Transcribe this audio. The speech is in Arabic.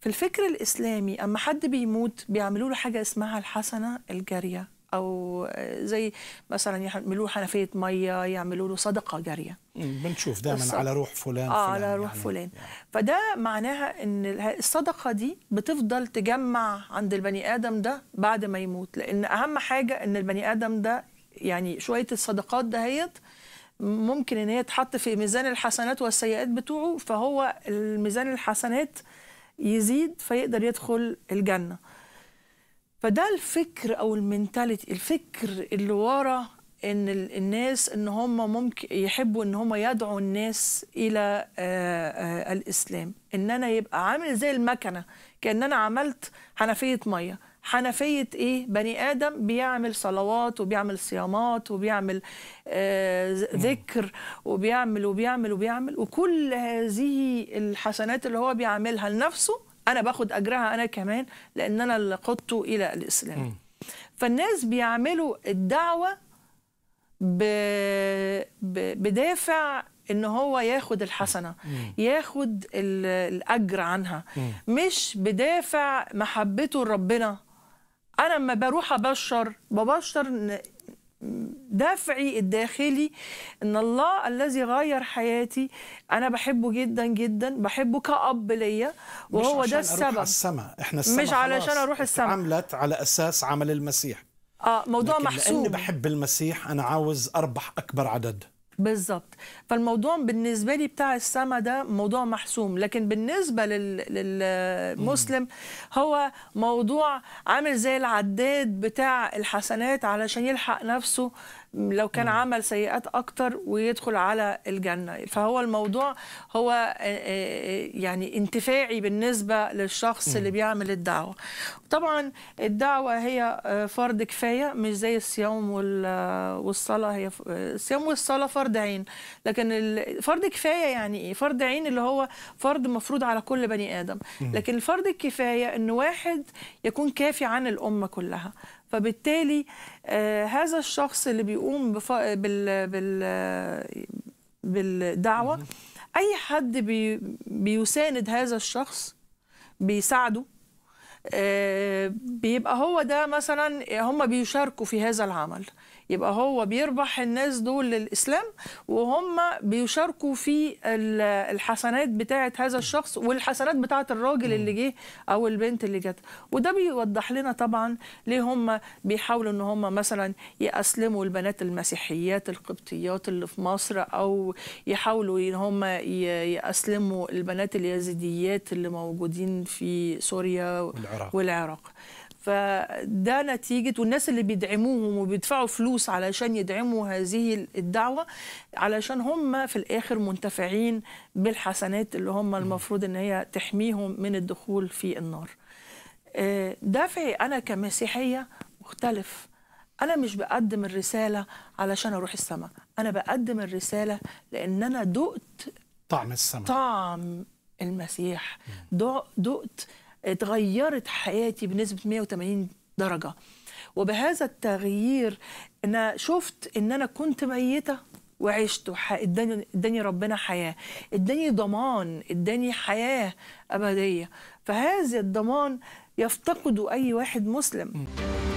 في الفكر الإسلامي أما حد بيموت بيعملوا له حاجة اسمها الحسنة الجارية أو زي مثلا يعملوا له حنفية مية يعملوا له صدقة جارية بنشوف دايما على روح فلان آه فلان على روح يعني. فلان فده معناها إن الصدقة دي بتفضل تجمع عند البني آدم ده بعد ما يموت لأن أهم حاجة إن البني آدم ده يعني شوية الصدقات دهيت ممكن إن هي تحط في ميزان الحسنات والسيئات بتوعه فهو الميزان الحسنات يزيد فيقدر يدخل الجنه فده الفكر او المنتاليتي الفكر اللي ورا ان الناس ان هم ممكن يحبوا ان هم يدعوا الناس الى آه، آه، الاسلام ان انا يبقى عامل زي المكنه كان انا عملت حنفيه ميه حنفية إيه؟ بني آدم بيعمل صلوات وبيعمل صيامات وبيعمل آه ذكر وبيعمل وبيعمل وبيعمل وكل هذه الحسنات اللي هو بيعملها لنفسه أنا باخد أجرها أنا كمان لأن أنا اللي قدته إلى الإسلام فالناس بيعملوا الدعوة ب... ب... بدافع ان هو ياخد الحسنه ياخد الاجر عنها مش بدافع محبته لربنا انا لما بروح ابشر ببشر دافعي الداخلي ان الله الذي غير حياتي انا بحبه جدا جدا بحبه كاب ليا وهو ده السبب أروح السماء احنا السماء مش علشان اروح السماء عملت على اساس عمل المسيح اه موضوع محسوب لاني بحب المسيح انا عاوز اربح اكبر عدد بالظبط فالموضوع بالنسبه لي بتاع السما ده موضوع محسوم لكن بالنسبه للمسلم هو موضوع عامل زي العداد بتاع الحسنات علشان يلحق نفسه لو كان مم. عمل سيئات اكتر ويدخل على الجنه فهو الموضوع هو يعني انتفاعي بالنسبه للشخص مم. اللي بيعمل الدعوه طبعا الدعوه هي فرض كفايه مش زي الصيام والصلاه هي الصيام والصلاه فرض فرض عين لكن فرض كفايه يعني ايه فرض عين اللي هو فرض مفروض على كل بني ادم لكن الفرض الكفايه ان واحد يكون كافي عن الامه كلها فبالتالي آه هذا الشخص اللي بيقوم بف... بال... بال... بالدعوه اي حد بي... بيساند هذا الشخص بيساعده آه بيبقى هو ده مثلا هم بيشاركوا في هذا العمل يبقى هو بيربح الناس دول للإسلام وهم بيشاركوا في الحسنات بتاعة هذا الشخص والحسنات بتاعة الراجل اللي جه أو البنت اللي جت وده بيوضح لنا طبعا ليه هم بيحاولوا ان هم مثلا يأسلموا البنات المسيحيات القبطيات اللي في مصر أو يحاولوا ان هم يأسلموا البنات اليزيديات اللي موجودين في سوريا والعراق, والعراق. فده نتيجة والناس اللي بيدعموهم وبيدفعوا فلوس علشان يدعموا هذه الدعوة علشان هم في الآخر منتفعين بالحسنات اللي هم المفروض إن هي تحميهم من الدخول في النار آه، دافعي أنا كمسيحية مختلف أنا مش بقدم الرسالة علشان أروح السماء أنا بقدم الرسالة لأن أنا دقت طعم السماء طعم المسيح دقت اتغيرت حياتي بنسبه 180 درجه وبهذا التغيير انا شفت ان انا كنت ميته وعشت اداني ربنا حياه اداني ضمان اداني حياه ابديه فهذا الضمان يفتقده اي واحد مسلم